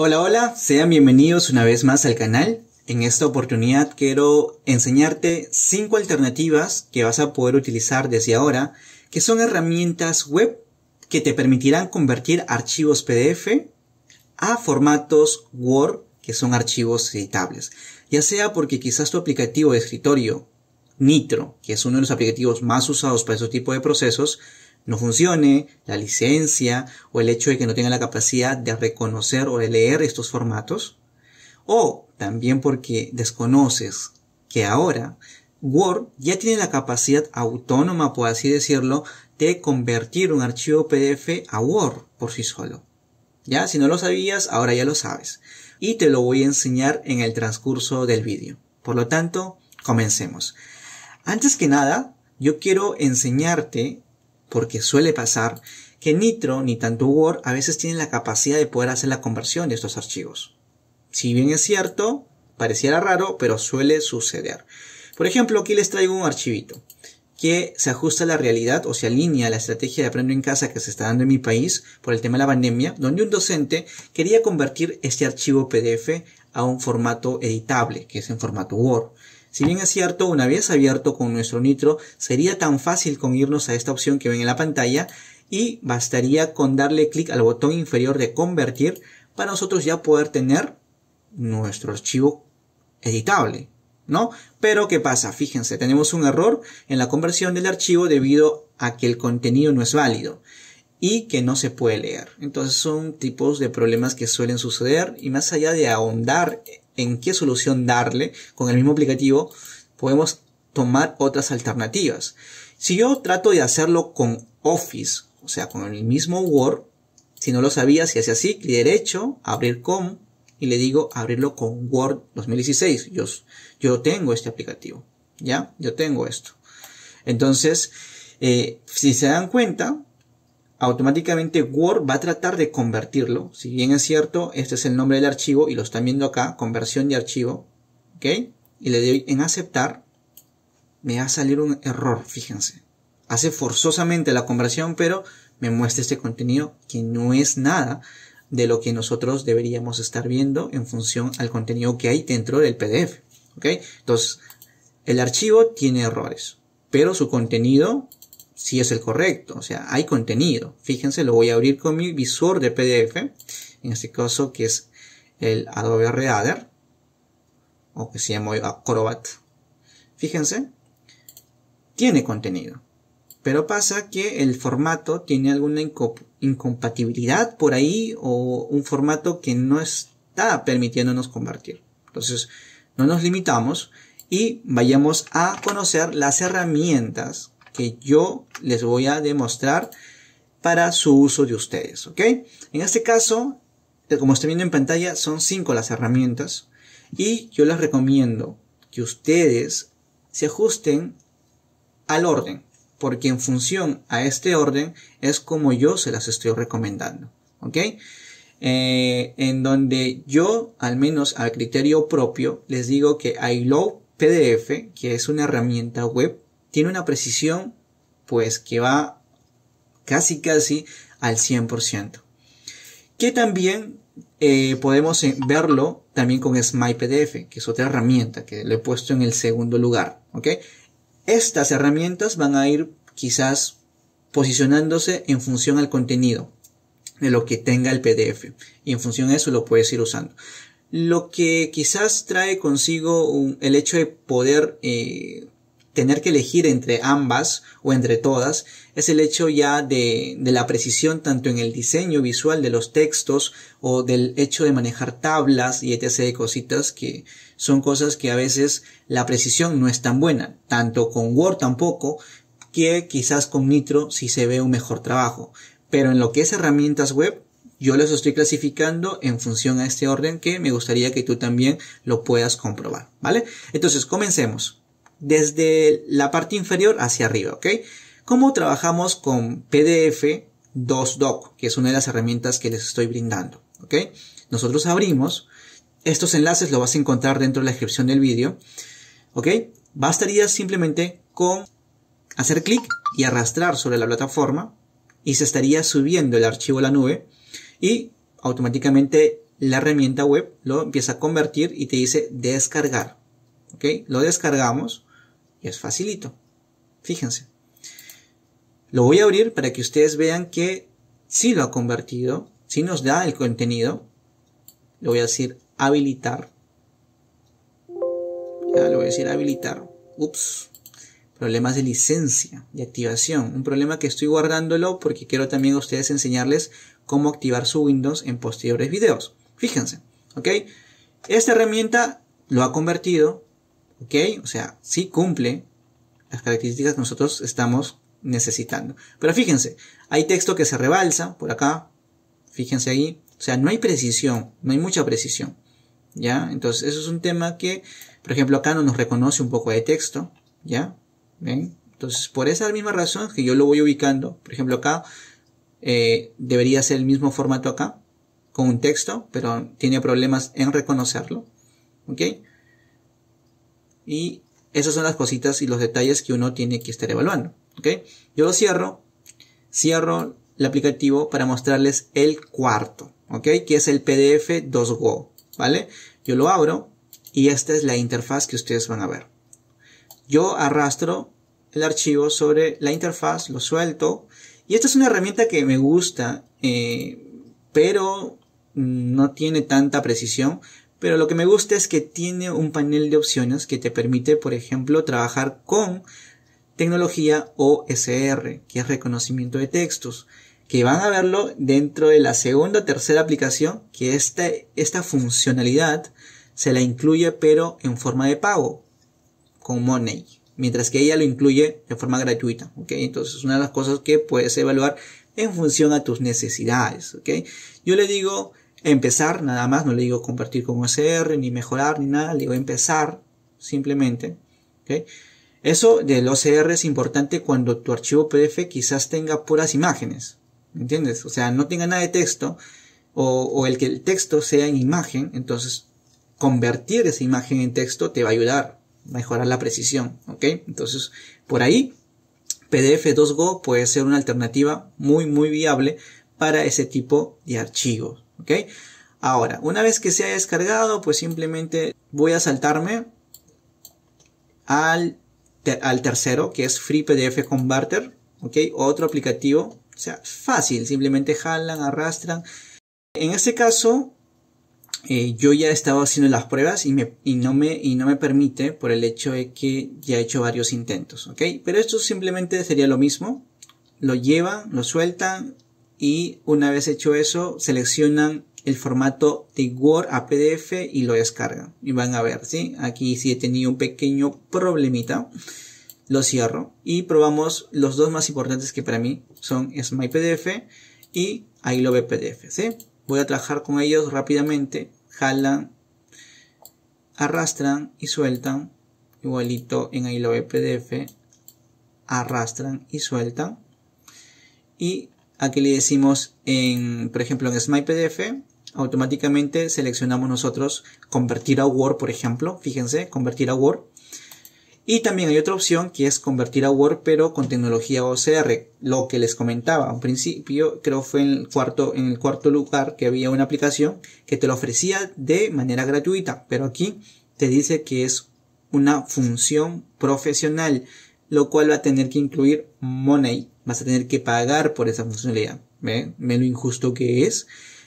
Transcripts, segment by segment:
Hola, hola, sean bienvenidos una vez más al canal. En esta oportunidad quiero enseñarte cinco alternativas que vas a poder utilizar desde ahora, que son herramientas web que te permitirán convertir archivos PDF a formatos Word, que son archivos editables. Ya sea porque quizás tu aplicativo de escritorio, Nitro, que es uno de los aplicativos más usados para este tipo de procesos, no funcione, la licencia o el hecho de que no tenga la capacidad de reconocer o de leer estos formatos, o también porque desconoces que ahora Word ya tiene la capacidad autónoma, por así decirlo, de convertir un archivo PDF a Word por sí solo. Ya, si no lo sabías, ahora ya lo sabes. Y te lo voy a enseñar en el transcurso del vídeo. Por lo tanto, comencemos. Antes que nada, yo quiero enseñarte porque suele pasar que Nitro ni tanto Word a veces tienen la capacidad de poder hacer la conversión de estos archivos. Si bien es cierto, pareciera raro, pero suele suceder. Por ejemplo, aquí les traigo un archivito que se ajusta a la realidad o se alinea a la estrategia de aprendo en casa que se está dando en mi país por el tema de la pandemia, donde un docente quería convertir este archivo PDF a un formato editable, que es en formato Word. Si bien es cierto, una vez abierto con nuestro Nitro, sería tan fácil con irnos a esta opción que ven en la pantalla y bastaría con darle clic al botón inferior de convertir para nosotros ya poder tener nuestro archivo editable, ¿no? Pero ¿qué pasa? Fíjense, tenemos un error en la conversión del archivo debido a que el contenido no es válido y que no se puede leer. Entonces son tipos de problemas que suelen suceder y más allá de ahondar en qué solución darle con el mismo aplicativo, podemos tomar otras alternativas. Si yo trato de hacerlo con Office, o sea, con el mismo Word, si no lo sabía, si hace así, clic derecho, abrir con, y le digo abrirlo con Word 2016. Yo, yo tengo este aplicativo, ¿ya? Yo tengo esto. Entonces, eh, si se dan cuenta, automáticamente Word va a tratar de convertirlo. Si bien es cierto, este es el nombre del archivo y lo están viendo acá, conversión de archivo. ¿Ok? Y le doy en aceptar. Me va a salir un error, fíjense. Hace forzosamente la conversión, pero me muestra este contenido que no es nada de lo que nosotros deberíamos estar viendo en función al contenido que hay dentro del PDF. ¿Ok? Entonces, el archivo tiene errores, pero su contenido si es el correcto. O sea, hay contenido. Fíjense, lo voy a abrir con mi visor de PDF. En este caso, que es el Adobe Reader. O que se llama Acrobat. Fíjense. Tiene contenido. Pero pasa que el formato tiene alguna incompatibilidad por ahí o un formato que no está permitiéndonos convertir. Entonces, no nos limitamos y vayamos a conocer las herramientas que yo les voy a demostrar para su uso de ustedes, ¿ok? En este caso, eh, como están viendo en pantalla, son cinco las herramientas y yo les recomiendo que ustedes se ajusten al orden, porque en función a este orden es como yo se las estoy recomendando, ¿ok? Eh, en donde yo, al menos a criterio propio, les digo que lo PDF, que es una herramienta web tiene una precisión pues que va casi casi al 100%. Que también eh, podemos eh, verlo también con PDF, que es otra herramienta que le he puesto en el segundo lugar. ¿ok? Estas herramientas van a ir quizás posicionándose en función al contenido de lo que tenga el PDF y en función de eso lo puedes ir usando. Lo que quizás trae consigo el hecho de poder eh, tener que elegir entre ambas o entre todas es el hecho ya de, la precisión tanto en el diseño visual de los textos o del hecho de manejar tablas y etc. de cositas que son cosas que a veces la precisión no es tan buena, tanto con Word tampoco, que quizás con Nitro si se ve un mejor trabajo. Pero en lo que es herramientas web, yo los estoy clasificando en función a este orden que me gustaría que tú también lo puedas comprobar, ¿vale? Entonces, comencemos desde la parte inferior hacia arriba, ¿ok? ¿Cómo trabajamos con PDF 2Doc, que es una de las herramientas que les estoy brindando, ¿ok? Nosotros abrimos, estos enlaces los vas a encontrar dentro de la descripción del vídeo, ¿ok? Bastaría simplemente con hacer clic y arrastrar sobre la plataforma y se estaría subiendo el archivo a la nube y automáticamente la herramienta web lo empieza a convertir y te dice descargar. ¿Ok? Lo descargamos y es facilito. Fíjense. Lo voy a abrir para que ustedes vean que sí lo ha convertido, sí nos da el contenido. Le voy a decir habilitar. Ya le voy a decir habilitar. Ups. Problemas de licencia, de activación. Un problema que estoy guardándolo porque quiero también a ustedes enseñarles cómo activar su Windows en posteriores videos. Fíjense, ¿ok? Esta herramienta lo ha convertido, ¿ok? O sea, sí cumple las características que nosotros estamos necesitando. Pero fíjense, hay texto que se rebalsa por acá, fíjense ahí, o sea, no hay precisión, no hay mucha precisión, ¿ya? Entonces, eso es un tema que, por ejemplo, acá no nos reconoce un poco de texto, ¿ya? ¿Ven? Entonces, por esa misma razón que yo lo voy ubicando, por ejemplo, acá eh, debería ser el mismo formato acá, con un texto, pero tiene problemas en reconocerlo, ¿ok? Y esas son las cositas y los detalles que uno tiene que estar evaluando. Yo lo cierro, cierro el aplicativo para mostrarles el cuarto, ¿ok? Que es el PDF 2Go, ¿vale? Yo lo abro y esta es la interfaz que ustedes van a ver. Yo arrastro el archivo sobre la interfaz, lo suelto y esta es una herramienta que me gusta, eh, pero no tiene tanta precisión, pero lo que me gusta es que tiene un panel de opciones que te permite, por ejemplo, trabajar con tecnología OSR, que es reconocimiento de textos, que van a verlo dentro de la segunda o tercera aplicación, que esta, esta funcionalidad se la incluye pero en forma de pago, con Money, mientras que ella lo incluye de forma gratuita, ¿ok? Entonces es una de las cosas que puedes evaluar en función a tus necesidades, ¿ok? Yo le digo empezar, nada más, no le digo convertir con OCR, ni mejorar, ni nada, le digo empezar, simplemente. Eso del OCR es importante cuando tu archivo PDF quizás tenga puras imágenes, ¿entiendes? O sea, no tenga nada de texto, o, o el que el texto sea en imagen, entonces convertir esa imagen en texto te va a ayudar a mejorar la precisión, ¿ok? Entonces, por ahí, PDF 2Go puede ser una alternativa muy, muy viable para ese tipo de archivos. ¿ok? Ahora, una vez que se haya descargado, pues simplemente voy a saltarme al, al tercero, que es Free PDF Converter, ¿ok? Otro aplicativo, o sea, fácil, simplemente jalan, arrastran. En este caso, eh, yo ya he estado haciendo las pruebas y, me, no me, y no me permite por el hecho de que ya he hecho varios intentos, ¿ok? Pero esto simplemente sería lo mismo. Lo llevan, lo sueltan, y una vez hecho eso seleccionan el formato de Word a PDF y lo descargan y van a ver, ¿sí? Aquí sí he tenido un pequeño problemita lo cierro y probamos los dos más importantes que para mí son SmyPDF y ahí PDF, ¿sí? Voy a trabajar con ellos rápidamente, jalan, arrastran y sueltan, igualito en ahí PDF, arrastran y sueltan y aquí le decimos, en, por ejemplo, en SmiPDF, PDF, automáticamente seleccionamos nosotros convertir a Word, por ejemplo. Fíjense, convertir a Word. Y también hay otra opción que es convertir a Word pero con tecnología OCR, lo que les comentaba. Al principio creo fue en el cuarto, en el cuarto lugar que había una aplicación que te lo ofrecía de manera gratuita, pero aquí te dice que es una función profesional lo cual va a tener que incluir money, vas a tener que pagar por esa funcionalidad. Menos injusto que es?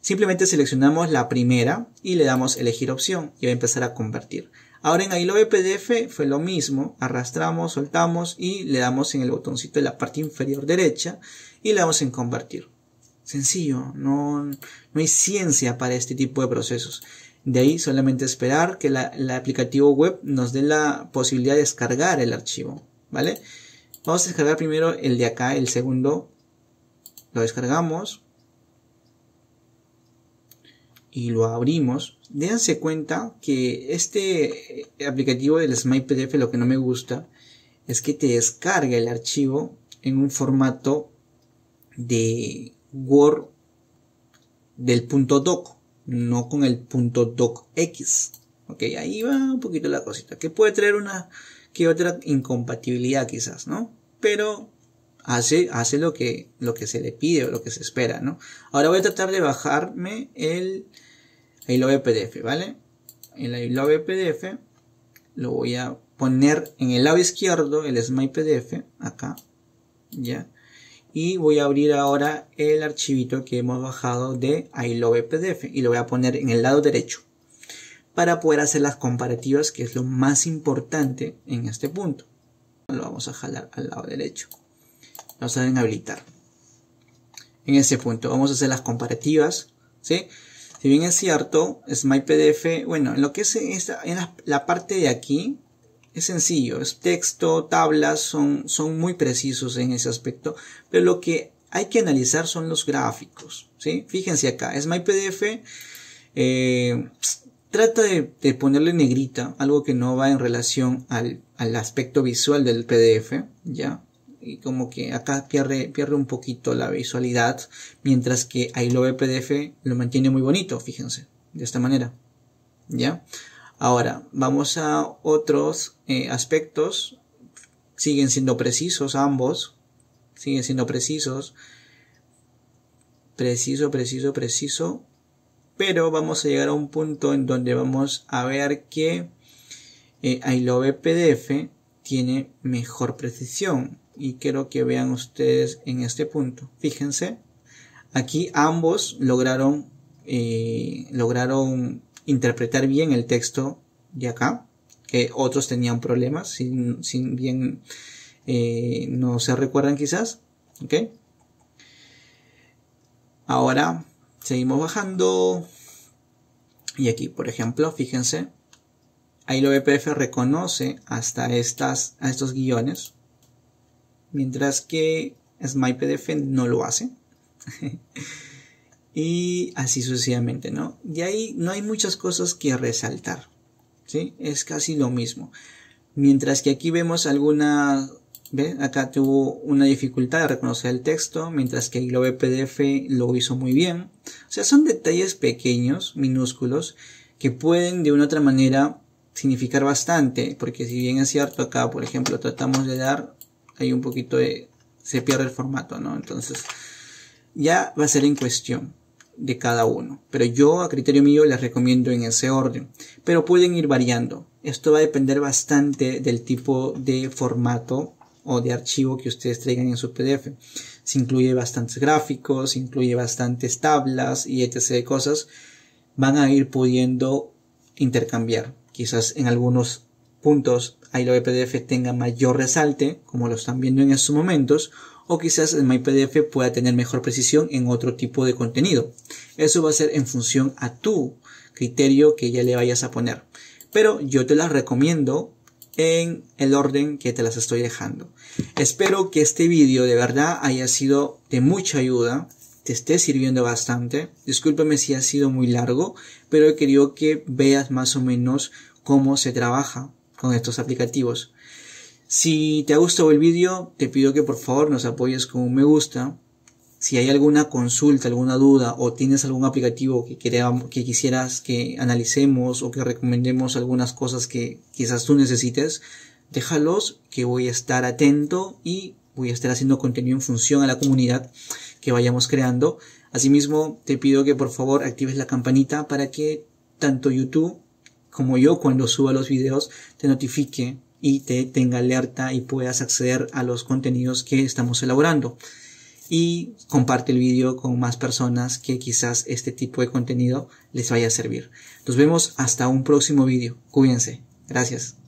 Simplemente seleccionamos la primera y le damos elegir opción y va a empezar a convertir. Ahora en de PDF fue lo mismo, arrastramos, soltamos y le damos en el botoncito de la parte inferior derecha y le damos en convertir. Sencillo, no, no hay ciencia para este tipo de procesos. De ahí solamente esperar que el aplicativo web nos dé la posibilidad de descargar el archivo. ¿vale? Vamos a descargar primero el de acá, el segundo. Lo descargamos. Y lo abrimos. Déjense cuenta que este aplicativo del Smite PDF lo que no me gusta es que te descarga el archivo en un formato de Word del punto doc, no con el punto docx. Ok, ahí va un poquito la cosita. Que puede traer una que otra incompatibilidad quizás, ¿no? Pero hace, hace lo, que, lo que se le pide o lo que se espera, ¿no? Ahora voy a tratar de bajarme el, el PDF, ¿vale? El iLovePDF PDF lo voy a poner en el lado izquierdo, el Smile PDF, acá, ¿ya? Y voy a abrir ahora el archivito que hemos bajado de iLove PDF y lo voy a poner en el lado derecho para poder hacer las comparativas, que es lo más importante en este punto. Lo vamos a jalar al lado derecho. Vamos a habilitar. En este punto vamos a hacer las comparativas, ¿sí? Si bien es cierto, es MyPDF, bueno, en lo que es esta, en la, parte de aquí, es sencillo, es texto, tablas, son, son muy precisos en ese aspecto, pero lo que hay que analizar son los gráficos, ¿sí? Fíjense acá, es MyPDF, eh, trata de, ponerle negrita, algo que no va en relación al, aspecto visual del PDF, ¿ya? Y como que acá pierde, pierde un poquito la visualidad, mientras que el PDF lo mantiene muy bonito, fíjense, de esta manera, ¿ya? Ahora, vamos a otros eh, aspectos, siguen siendo precisos ambos, siguen siendo precisos, preciso, preciso, preciso, pero vamos a llegar a un punto en donde vamos a ver que eh, iLove PDF tiene mejor precisión y quiero que vean ustedes en este punto. Fíjense, aquí ambos lograron, eh, lograron interpretar bien el texto de acá, que otros tenían problemas, sin, bien eh, no se recuerdan quizás, ¿ok? Ahora Seguimos bajando. Y aquí, por ejemplo, fíjense. Ahí lo BPF e reconoce hasta estas, a estos guiones. Mientras que PDF no lo hace. y así sucesivamente, ¿no? Y ahí no hay muchas cosas que resaltar. ¿sí? Es casi lo mismo. Mientras que aquí vemos algunas Acá tuvo una dificultad de reconocer el texto, mientras que el globe PDF lo hizo muy bien. O sea, son detalles pequeños, minúsculos, que pueden de una u otra manera significar bastante, porque si bien es cierto acá, por ejemplo, tratamos de dar, hay un poquito de, se pierde el formato, ¿no? Entonces, ya va a ser en cuestión de cada uno. Pero yo, a criterio mío, les recomiendo en ese orden. Pero pueden ir variando. Esto va a depender bastante del tipo de formato o de archivo que ustedes traigan en su PDF. Se incluye bastantes gráficos, incluye bastantes tablas y etc. de cosas. Van a ir pudiendo intercambiar. Quizás en algunos puntos ahí lo PDF tenga mayor resalte, como lo están viendo en estos momentos, o quizás el MyPDF pueda tener mejor precisión en otro tipo de contenido. Eso va a ser en función a tu criterio que ya le vayas a poner. Pero yo te las recomiendo en el orden que te las estoy dejando. Espero que este vídeo de verdad haya sido de mucha ayuda, te esté sirviendo bastante. Discúlpame si ha sido muy largo, pero he querido que veas más o menos cómo se trabaja con estos aplicativos. Si te ha gustado el vídeo, te pido que por favor nos apoyes con un me gusta, si hay alguna consulta, alguna duda o tienes algún aplicativo que, quisieras que analicemos o que recomendemos algunas cosas que quizás tú necesites, déjalos que voy a estar atento y voy a estar haciendo contenido en función a la comunidad que vayamos creando. Asimismo, te pido que por favor actives la campanita para que tanto YouTube como yo cuando suba los videos te notifique y te tenga alerta y puedas acceder a los contenidos que estamos elaborando y comparte el vídeo con más personas que quizás este tipo de contenido les vaya a servir. Nos vemos hasta un próximo vídeo. Cuídense. Gracias.